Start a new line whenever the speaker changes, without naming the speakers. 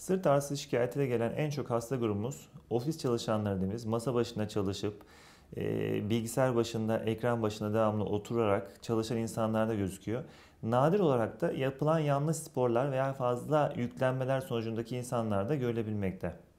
Sırt ağrısı şikayetiyle gelen en çok hasta grubumuz ofis çalışanlarımız, masa başında çalışıp e, bilgisayar başında, ekran başında devamlı oturarak çalışan insanlarda gözüküyor. Nadir olarak da yapılan yanlış sporlar veya fazla yüklenmeler sonucundaki insanlarda görülebilmekte.